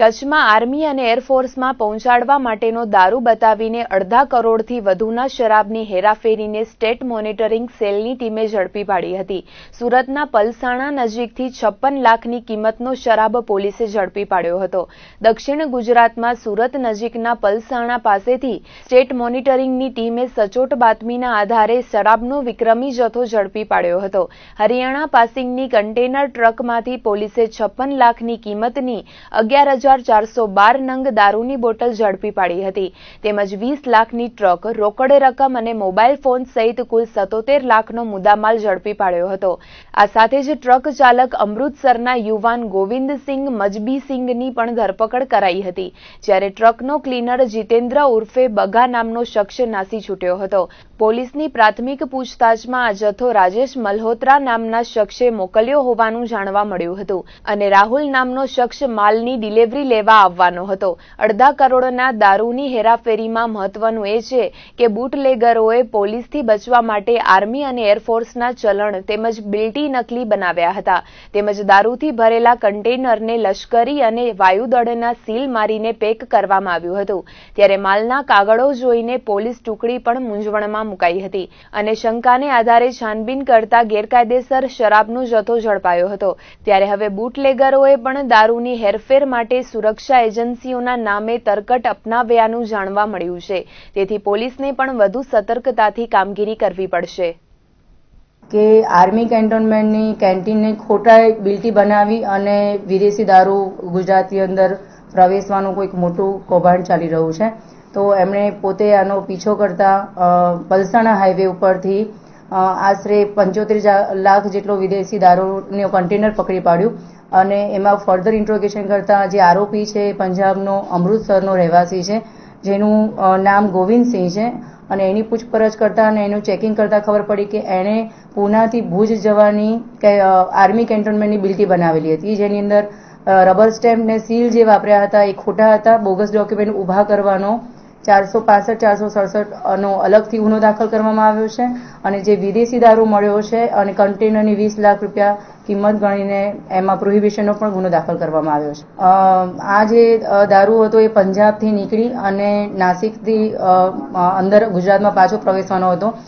કચ્છમાં આર્મી અને એરફોર્સમાં પહોંચાડવા માટેનો દારૂ બતાવીને અડધા કરોડથી વધુના શરાબની હેરાફેરીને સ્ટેટ મોનિટરિંગ સેલની ટીમે ઝડપી પાડી હતી સુરતના પલસાણા નજીકથી છપ્પન લાખની કિંમતનો શરાબ પોલીસે ઝડપી પાડ્યો હતો દક્ષિણ ગુજરાતમાં સુરત નજીકના પલસાણા પાસેથી સ્ટેટ મોનિટરિંગની ટીમે સચોટ બાતમીના આધારે શરાબનો વિક્રમી જથ્થો ઝડપી પાડ્યો હતો હરિયાણા પાસિંગની કન્ટેનર ટ્રકમાંથી પોલીસે છપ્પન લાખની કિંમતની અગિયાર હજાર નંગ દારૂની બોટલ ઝડપી પાડી હતી તેમજ વીસ લાખની ટ્રક રોકડ રકમ અને મોબાઈલ ફોન સહિત કુલ સત્તોતેર લાખનો મુદ્દામાલ ઝડપી પાડ્યો હતો આ સાથે જ ટ્રક ચાલક અમૃતસરના યુવાન ગોવિંદસિંહ મજબીસિંહની પણ ધરપકડ કરાઈ હતી જ્યારે ટ્રકનો ક્લીનર જીતેન્દ્ર ઉર્ફે બગા નામનો શખ્સ નાસી છૂટ્યો હતો પોલીસની પ્રાથમિક પૂછતાછમાં આ જથ્થો રાજેશ મલ્હોત્રા નામના શખ્સે મોકલ્યો હોવાનું જાણવા મળ્યું હતું અને રાહુલ નામનો શખ્સ માલની ડિલિવરી ખાતરી લેવા આવવાનો હતો અડધા કરોડના દારૂની હેરાફેરીમાં મહત્વનું એ છે કે બુટલેગરોએ પોલીસથી બચવા માટે આર્મી અને એરફોર્સના ચલણ તેમજ બિલ્ટી નકલી બનાવ્યા હતા તેમજ દારૂથી ભરેલા કન્ટેનરને લશ્કરી અને વાયુદળના સીલ મારીને પેક કરવામાં આવ્યું હતું ત્યારે માલના કાગળો જોઈને પોલીસ ટુકડી પણ મૂંઝવણમાં મુકાઈ હતી અને શંકાને આધારે છાનબીન કરતા ગેરકાયદેસર શરાબનો જથ્થો ઝડપાયો હતો ત્યારે હવે બુટલેગરોએ પણ દારૂની હેરફેર માટે સુરક્ષા એજન્સીઓના નામે તરકટ અપનાવ્યાનું જાણવા મળ્યું છે તેથી પોલીસને પણ વધુ સતર્કતાથી કામગીરી કરવી પડશે કે આર્મી કેન્ટોનમેન્ટની કેન્ટીનને ખોટા બિલ્ટી બનાવી અને વિદેશી દારૂ ગુજરાતની અંદર પ્રવેશવાનું કોઈક મોટું કૌભાંડ ચાલી રહ્યું છે તો એમણે પોતે આનો પીછો કરતા પલસાણા હાઈવે ઉપરથી આશરે પંચોતેર લાખ જેટલો વિદેશી દારૂનું કન્ટેનર પકડી પાડ્યું અને એમાં ફર્ધર ઇન્ટ્રોગેશન કરતાં જે આરોપી છે પંજાબનો અમૃતસરનો રહેવાસી છે જેનું નામ ગોવિંદસિંહ છે અને એની પૂછપરછ કરતાં અને એનું ચેકિંગ કરતાં ખબર પડી કે એણે પૂનાથી ભુજ જવાની કે આર્મી કેન્ટોનમેન્ટની બિલ્ટી બનાવેલી હતી જેની અંદર રબર સ્ટેમ્પ ને સીલ જે વાપર્યા હતા એ ખોટા હતા બોગસ ડોક્યુમેન્ટ ઊભા કરવાનો ચારસો પાસઠ ચારસો સડસઠ નો અલગથી ગુનો દાખલ કરવામાં આવ્યો છે અને જે વિદેશી દારૂ મળ્યો છે અને કન્ટેનરની વીસ લાખ રૂપિયા કિંમત ગણીને એમાં પ્રોહિબિશનનો પણ ગુનો દાખલ કરવામાં આવ્યો છે આ જે દારૂ હતો એ પંજાબથી નીકળી અને નાસિકથી અંદર ગુજરાતમાં પાછો પ્રવેશવાનો હતો